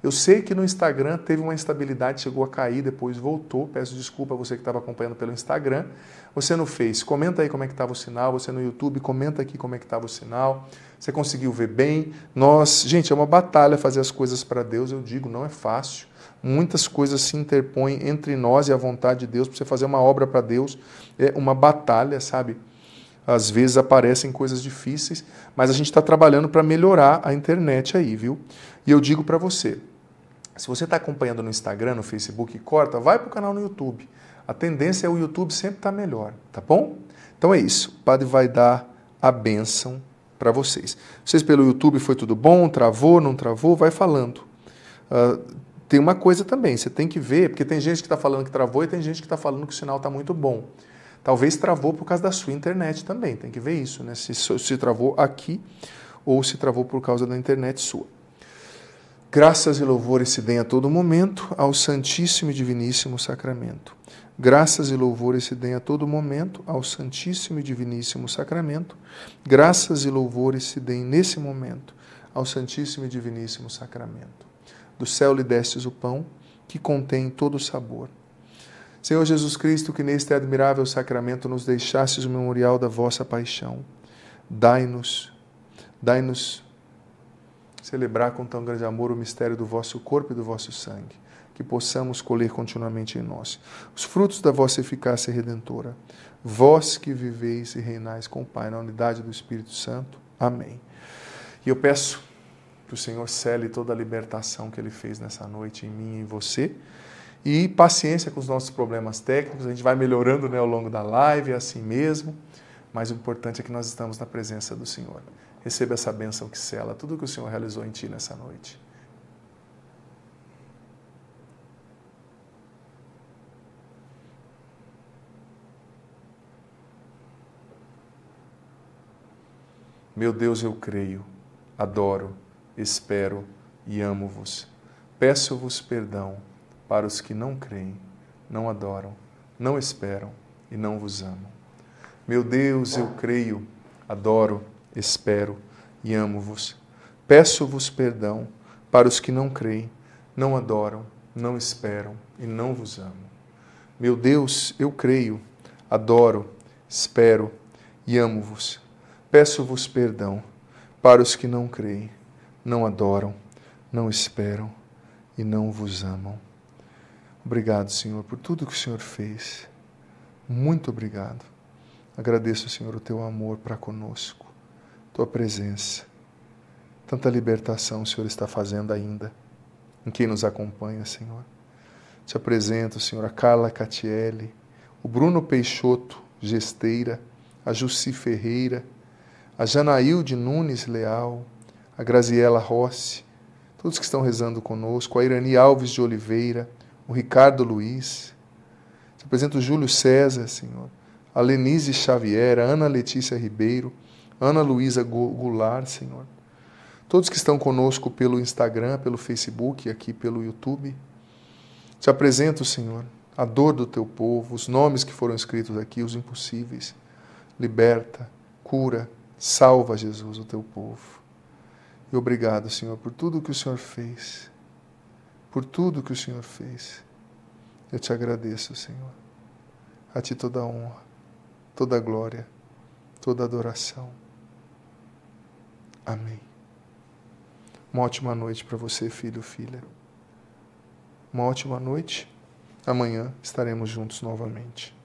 S1: Eu sei que no Instagram teve uma instabilidade, chegou a cair, depois voltou. Peço desculpa a você que estava acompanhando pelo Instagram. Você no Face, comenta aí como é que estava o sinal. Você no YouTube, comenta aqui como é que estava o sinal. Você conseguiu ver bem? Nós, gente, é uma batalha fazer as coisas para Deus. Eu digo, não é fácil. Muitas coisas se interpõem entre nós e a vontade de Deus. Para você fazer uma obra para Deus, é uma batalha, sabe? Às vezes aparecem coisas difíceis, mas a gente está trabalhando para melhorar a internet aí, viu? E eu digo para você, se você está acompanhando no Instagram, no Facebook, corta, vai para o canal no YouTube. A tendência é o YouTube sempre estar tá melhor, tá bom? Então é isso. O padre vai dar a bênção para vocês. Vocês pelo YouTube foi tudo bom? Travou? Não travou? Vai falando. Uh, tem uma coisa também, você tem que ver, porque tem gente que está falando que travou e tem gente que está falando que o sinal está muito bom. Talvez travou por causa da sua internet também, tem que ver isso, né? Se, se travou aqui ou se travou por causa da internet sua. Graças e louvores se deem a todo momento ao Santíssimo e Diviníssimo Sacramento. Graças e louvores se deem a todo momento ao Santíssimo e Diviníssimo Sacramento. Graças e louvores se deem nesse momento ao Santíssimo e Diviníssimo Sacramento. Do céu lhe destes o pão que contém todo o sabor. Senhor Jesus Cristo, que neste admirável sacramento nos deixastes o memorial da vossa paixão, dai-nos, dai-nos celebrar com tão grande amor o mistério do vosso corpo e do vosso sangue, que possamos colher continuamente em nós os frutos da vossa eficácia redentora. Vós que viveis e reinais com o Pai na unidade do Espírito Santo. Amém. E eu peço que o Senhor cele toda a libertação que ele fez nessa noite em mim e em você. E paciência com os nossos problemas técnicos, a gente vai melhorando né, ao longo da live, é assim mesmo, mas o importante é que nós estamos na presença do Senhor. Receba essa bênção que sela tudo que o Senhor realizou em ti nessa noite. Meu Deus, eu creio, adoro, espero e amo-vos. Peço-vos perdão para os que não creem, não adoram, não esperam e não vos amam. Meu Deus, eu creio, adoro, espero e amo-vos. Peço-vos perdão para os que não creem, não adoram, não esperam e não vos amam. Meu Deus, eu creio, adoro, espero e amo-vos. Peço-vos perdão para os que não creem, não adoram, não esperam e não vos amam. Obrigado, Senhor, por tudo que o Senhor fez. Muito obrigado. Agradeço, Senhor, o teu amor para conosco tua presença. Tanta libertação o Senhor está fazendo ainda em quem nos acompanha, Senhor. Te apresento, Senhor, a Carla Catiele, o Bruno Peixoto Gesteira, a Jussi Ferreira, a Janaílde Nunes Leal, a Graziela Rossi, todos que estão rezando conosco, a Irani Alves de Oliveira, o Ricardo Luiz. Te apresento o Júlio César, Senhor, a Lenise Xavier, a Ana Letícia Ribeiro, Ana Luísa Goulart, Senhor. Todos que estão conosco pelo Instagram, pelo Facebook, aqui pelo YouTube. Te apresento, Senhor, a dor do teu povo, os nomes que foram escritos aqui, os impossíveis. Liberta, cura, salva, Jesus, o teu povo. E obrigado, Senhor, por tudo que o Senhor fez. Por tudo que o Senhor fez. Eu te agradeço, Senhor. A ti toda a honra, toda a glória, toda a adoração. Amém. Uma ótima noite para você, filho, filha. Uma ótima noite. Amanhã estaremos juntos novamente.